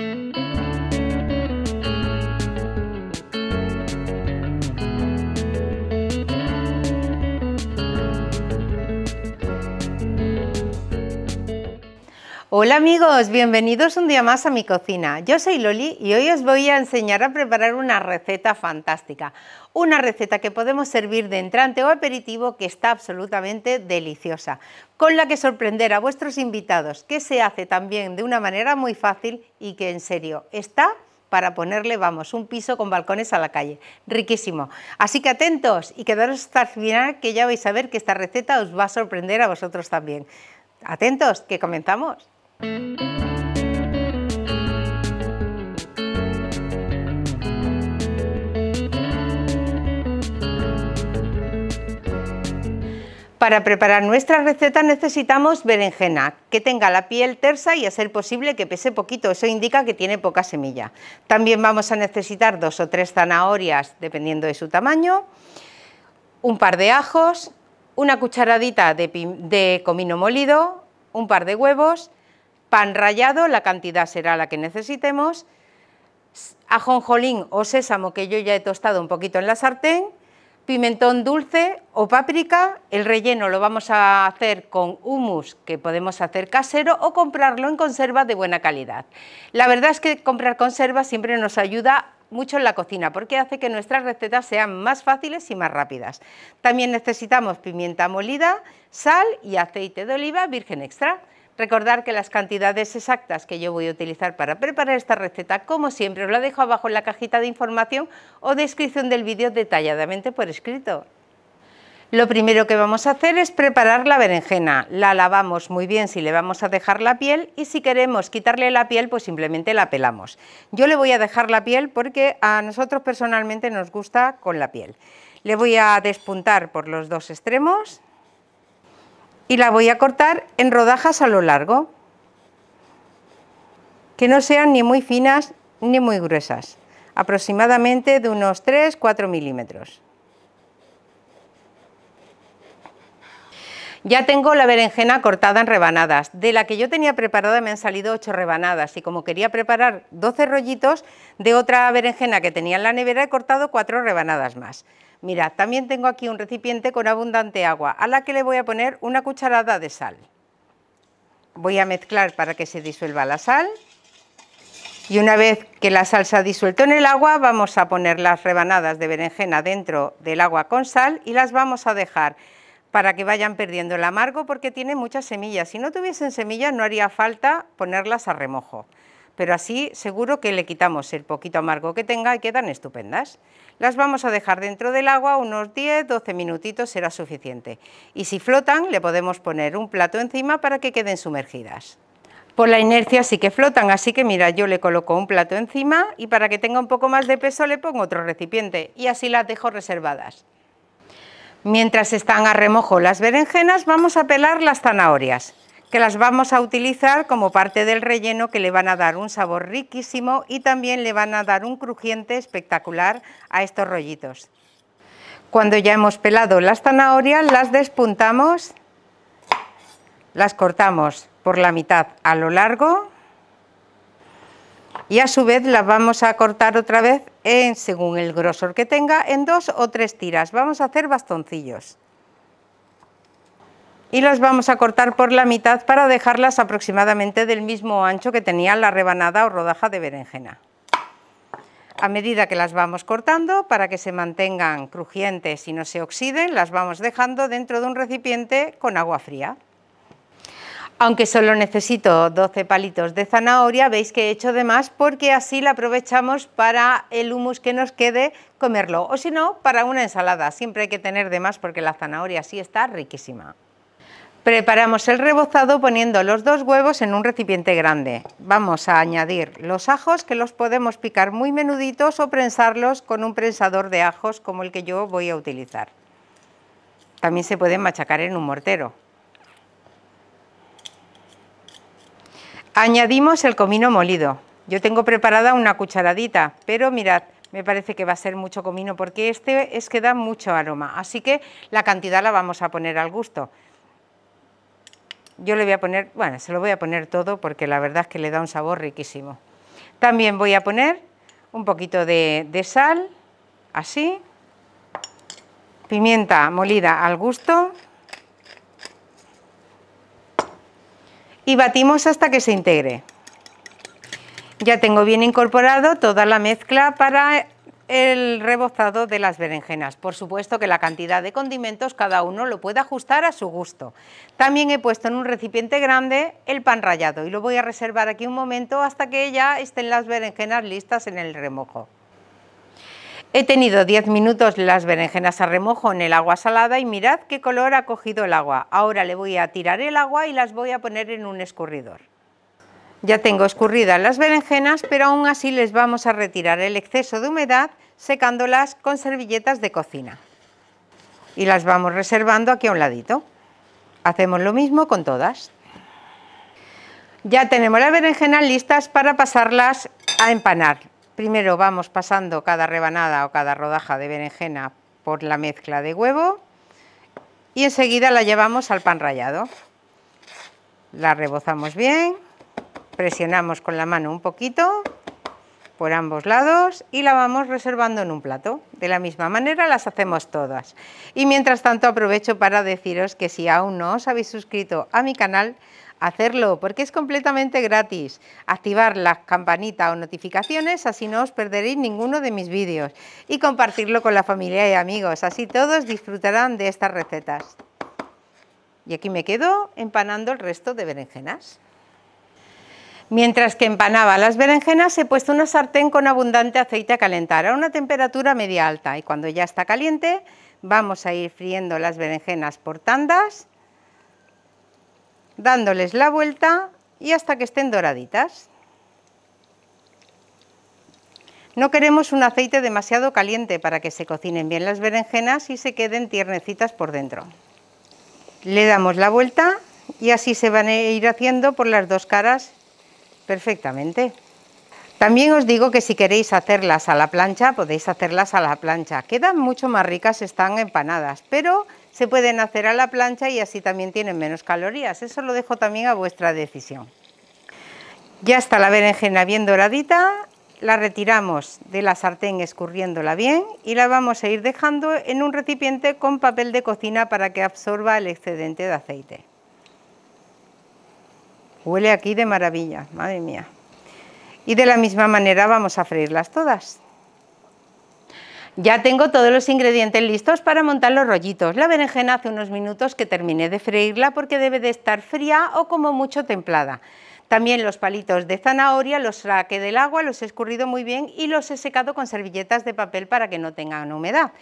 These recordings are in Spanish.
Música Hola amigos, bienvenidos un día más a mi cocina. Yo soy Loli y hoy os voy a enseñar a preparar una receta fantástica. Una receta que podemos servir de entrante o aperitivo que está absolutamente deliciosa, con la que sorprender a vuestros invitados, que se hace también de una manera muy fácil y que en serio está para ponerle, vamos, un piso con balcones a la calle. Riquísimo. Así que atentos y quedaros hasta el final que ya vais a ver que esta receta os va a sorprender a vosotros también. Atentos, que comenzamos. Para preparar nuestra receta necesitamos berenjena, que tenga la piel tersa y a ser posible que pese poquito, eso indica que tiene poca semilla. También vamos a necesitar dos o tres zanahorias, dependiendo de su tamaño, un par de ajos, una cucharadita de, de comino molido, un par de huevos pan rallado, la cantidad será la que necesitemos, ajonjolín o sésamo que yo ya he tostado un poquito en la sartén, pimentón dulce o páprica, el relleno lo vamos a hacer con hummus que podemos hacer casero o comprarlo en conserva de buena calidad. La verdad es que comprar conserva siempre nos ayuda mucho en la cocina porque hace que nuestras recetas sean más fáciles y más rápidas. También necesitamos pimienta molida, sal y aceite de oliva virgen extra. Recordar que las cantidades exactas que yo voy a utilizar para preparar esta receta, como siempre, os la dejo abajo en la cajita de información o descripción del vídeo detalladamente por escrito. Lo primero que vamos a hacer es preparar la berenjena. La lavamos muy bien si le vamos a dejar la piel y si queremos quitarle la piel, pues simplemente la pelamos. Yo le voy a dejar la piel porque a nosotros personalmente nos gusta con la piel. Le voy a despuntar por los dos extremos y la voy a cortar en rodajas a lo largo, que no sean ni muy finas ni muy gruesas, aproximadamente de unos 3-4 milímetros. Ya tengo la berenjena cortada en rebanadas. De la que yo tenía preparada me han salido 8 rebanadas y como quería preparar 12 rollitos, de otra berenjena que tenía en la nevera he cortado 4 rebanadas más. Mira, también tengo aquí un recipiente con abundante agua, a la que le voy a poner una cucharada de sal. Voy a mezclar para que se disuelva la sal. Y una vez que la salsa ha disuelto en el agua, vamos a poner las rebanadas de berenjena dentro del agua con sal y las vamos a dejar para que vayan perdiendo el amargo porque tiene muchas semillas. Si no tuviesen semillas no haría falta ponerlas a remojo pero así seguro que le quitamos el poquito amargo que tenga y quedan estupendas. Las vamos a dejar dentro del agua unos 10-12 minutitos será suficiente y si flotan le podemos poner un plato encima para que queden sumergidas. Por la inercia sí que flotan, así que mira, yo le coloco un plato encima y para que tenga un poco más de peso le pongo otro recipiente y así las dejo reservadas. Mientras están a remojo las berenjenas vamos a pelar las zanahorias que las vamos a utilizar como parte del relleno que le van a dar un sabor riquísimo y también le van a dar un crujiente espectacular a estos rollitos. Cuando ya hemos pelado las zanahorias, las despuntamos, las cortamos por la mitad a lo largo y a su vez las vamos a cortar otra vez en, según el grosor que tenga en dos o tres tiras. Vamos a hacer bastoncillos y las vamos a cortar por la mitad para dejarlas aproximadamente del mismo ancho que tenía la rebanada o rodaja de berenjena. A medida que las vamos cortando, para que se mantengan crujientes y no se oxiden, las vamos dejando dentro de un recipiente con agua fría. Aunque solo necesito 12 palitos de zanahoria, veis que he hecho de más porque así la aprovechamos para el humus que nos quede comerlo, o si no, para una ensalada. Siempre hay que tener de más porque la zanahoria sí está riquísima. Preparamos el rebozado poniendo los dos huevos en un recipiente grande. Vamos a añadir los ajos que los podemos picar muy menuditos o prensarlos con un prensador de ajos como el que yo voy a utilizar. También se pueden machacar en un mortero. Añadimos el comino molido. Yo tengo preparada una cucharadita, pero mirad, me parece que va a ser mucho comino porque este es que da mucho aroma, así que la cantidad la vamos a poner al gusto yo le voy a poner, bueno, se lo voy a poner todo porque la verdad es que le da un sabor riquísimo. También voy a poner un poquito de, de sal, así, pimienta molida al gusto y batimos hasta que se integre. Ya tengo bien incorporado toda la mezcla para el rebozado de las berenjenas. Por supuesto que la cantidad de condimentos cada uno lo puede ajustar a su gusto. También he puesto en un recipiente grande el pan rallado y lo voy a reservar aquí un momento hasta que ya estén las berenjenas listas en el remojo. He tenido 10 minutos las berenjenas a remojo en el agua salada y mirad qué color ha cogido el agua. Ahora le voy a tirar el agua y las voy a poner en un escurridor. Ya tengo escurridas las berenjenas, pero aún así les vamos a retirar el exceso de humedad secándolas con servilletas de cocina. Y las vamos reservando aquí a un ladito. Hacemos lo mismo con todas. Ya tenemos las berenjenas listas para pasarlas a empanar. Primero vamos pasando cada rebanada o cada rodaja de berenjena por la mezcla de huevo y enseguida la llevamos al pan rallado. La rebozamos bien presionamos con la mano un poquito por ambos lados y la vamos reservando en un plato. De la misma manera las hacemos todas. Y mientras tanto aprovecho para deciros que si aún no os habéis suscrito a mi canal, hacerlo porque es completamente gratis. Activar la campanita o notificaciones, así no os perderéis ninguno de mis vídeos. Y compartirlo con la familia y amigos, así todos disfrutarán de estas recetas. Y aquí me quedo empanando el resto de berenjenas. Mientras que empanaba las berenjenas he puesto una sartén con abundante aceite a calentar a una temperatura media alta y cuando ya está caliente vamos a ir friendo las berenjenas por tandas, dándoles la vuelta y hasta que estén doraditas. No queremos un aceite demasiado caliente para que se cocinen bien las berenjenas y se queden tiernecitas por dentro. Le damos la vuelta y así se van a ir haciendo por las dos caras perfectamente. También os digo que si queréis hacerlas a la plancha, podéis hacerlas a la plancha. Quedan mucho más ricas, están empanadas, pero se pueden hacer a la plancha y así también tienen menos calorías. Eso lo dejo también a vuestra decisión. Ya está la berenjena bien doradita, la retiramos de la sartén escurriéndola bien y la vamos a ir dejando en un recipiente con papel de cocina para que absorba el excedente de aceite. Huele aquí de maravilla, madre mía. Y de la misma manera vamos a freírlas todas. Ya tengo todos los ingredientes listos para montar los rollitos. La berenjena hace unos minutos que terminé de freírla porque debe de estar fría o como mucho templada. También los palitos de zanahoria los saqué del agua, los he escurrido muy bien y los he secado con servilletas de papel para que no tengan humedad.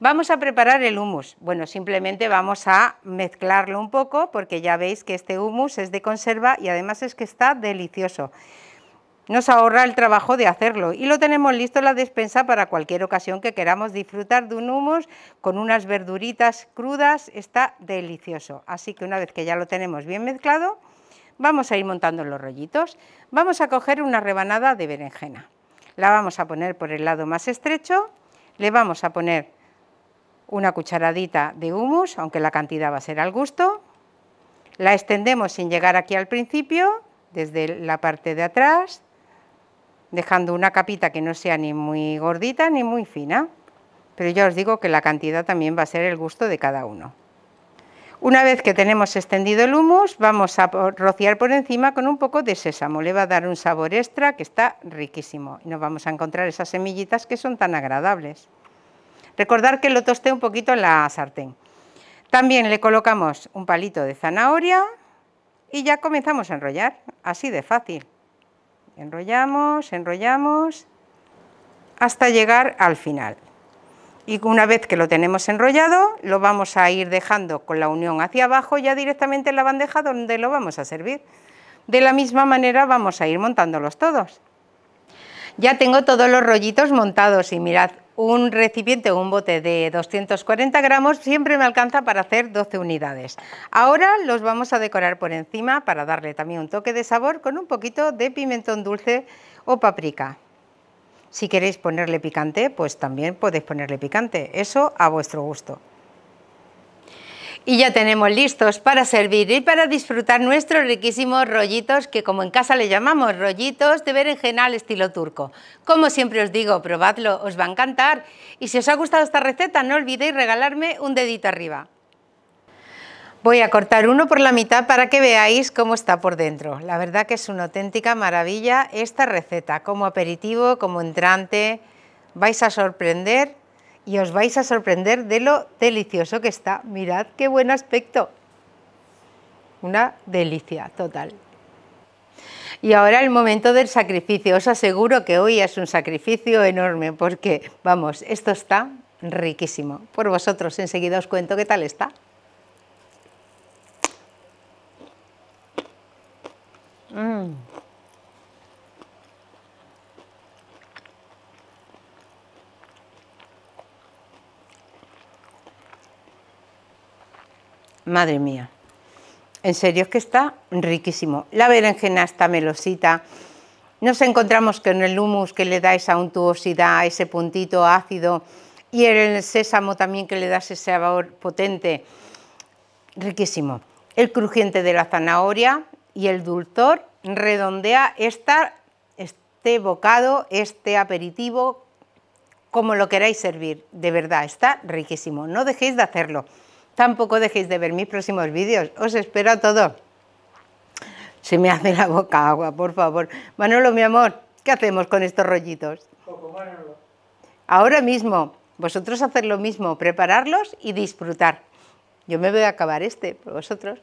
Vamos a preparar el humus. Bueno, simplemente vamos a mezclarlo un poco porque ya veis que este humus es de conserva y además es que está delicioso. Nos ahorra el trabajo de hacerlo y lo tenemos listo en la despensa para cualquier ocasión que queramos disfrutar de un humus con unas verduritas crudas. Está delicioso. Así que una vez que ya lo tenemos bien mezclado, vamos a ir montando los rollitos. Vamos a coger una rebanada de berenjena. La vamos a poner por el lado más estrecho. Le vamos a poner una cucharadita de humus, aunque la cantidad va a ser al gusto. La extendemos sin llegar aquí al principio, desde la parte de atrás, dejando una capita que no sea ni muy gordita ni muy fina. Pero ya os digo que la cantidad también va a ser el gusto de cada uno. Una vez que tenemos extendido el humus, vamos a rociar por encima con un poco de sésamo. Le va a dar un sabor extra que está riquísimo. Y nos vamos a encontrar esas semillitas que son tan agradables. Recordar que lo tosté un poquito en la sartén. También le colocamos un palito de zanahoria y ya comenzamos a enrollar, así de fácil. Enrollamos, enrollamos, hasta llegar al final. Y una vez que lo tenemos enrollado, lo vamos a ir dejando con la unión hacia abajo, ya directamente en la bandeja donde lo vamos a servir. De la misma manera vamos a ir montándolos todos. Ya tengo todos los rollitos montados y mirad, un recipiente o un bote de 240 gramos siempre me alcanza para hacer 12 unidades. Ahora los vamos a decorar por encima para darle también un toque de sabor con un poquito de pimentón dulce o paprika. Si queréis ponerle picante, pues también podéis ponerle picante, eso a vuestro gusto. Y ya tenemos listos para servir y para disfrutar nuestros riquísimos rollitos, que como en casa le llamamos rollitos de berenjena al estilo turco. Como siempre os digo, probadlo, os va a encantar. Y si os ha gustado esta receta, no olvidéis regalarme un dedito arriba. Voy a cortar uno por la mitad para que veáis cómo está por dentro. La verdad que es una auténtica maravilla esta receta, como aperitivo, como entrante. Vais a sorprender y os vais a sorprender de lo delicioso que está. Mirad qué buen aspecto. Una delicia total. Y ahora el momento del sacrificio. Os aseguro que hoy es un sacrificio enorme porque, vamos, esto está riquísimo. Por vosotros, enseguida os cuento qué tal está. Mm. madre mía. En serio es que está riquísimo. La berenjena está melosita. Nos encontramos con el humus que le da esa untuosidad, ese puntito ácido y el sésamo también que le da ese sabor potente. Riquísimo. El crujiente de la zanahoria y el dulzor redondea este bocado, este aperitivo, como lo queráis servir. De verdad, está riquísimo. No dejéis de hacerlo. Tampoco dejéis de ver mis próximos vídeos. Os espero a todos. Se me hace la boca agua, por favor. Manolo, mi amor, ¿qué hacemos con estos rollitos? Ahora mismo, vosotros hacer lo mismo, prepararlos y disfrutar. Yo me voy a acabar este, por vosotros...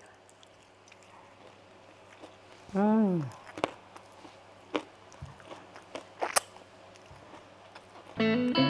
Mm.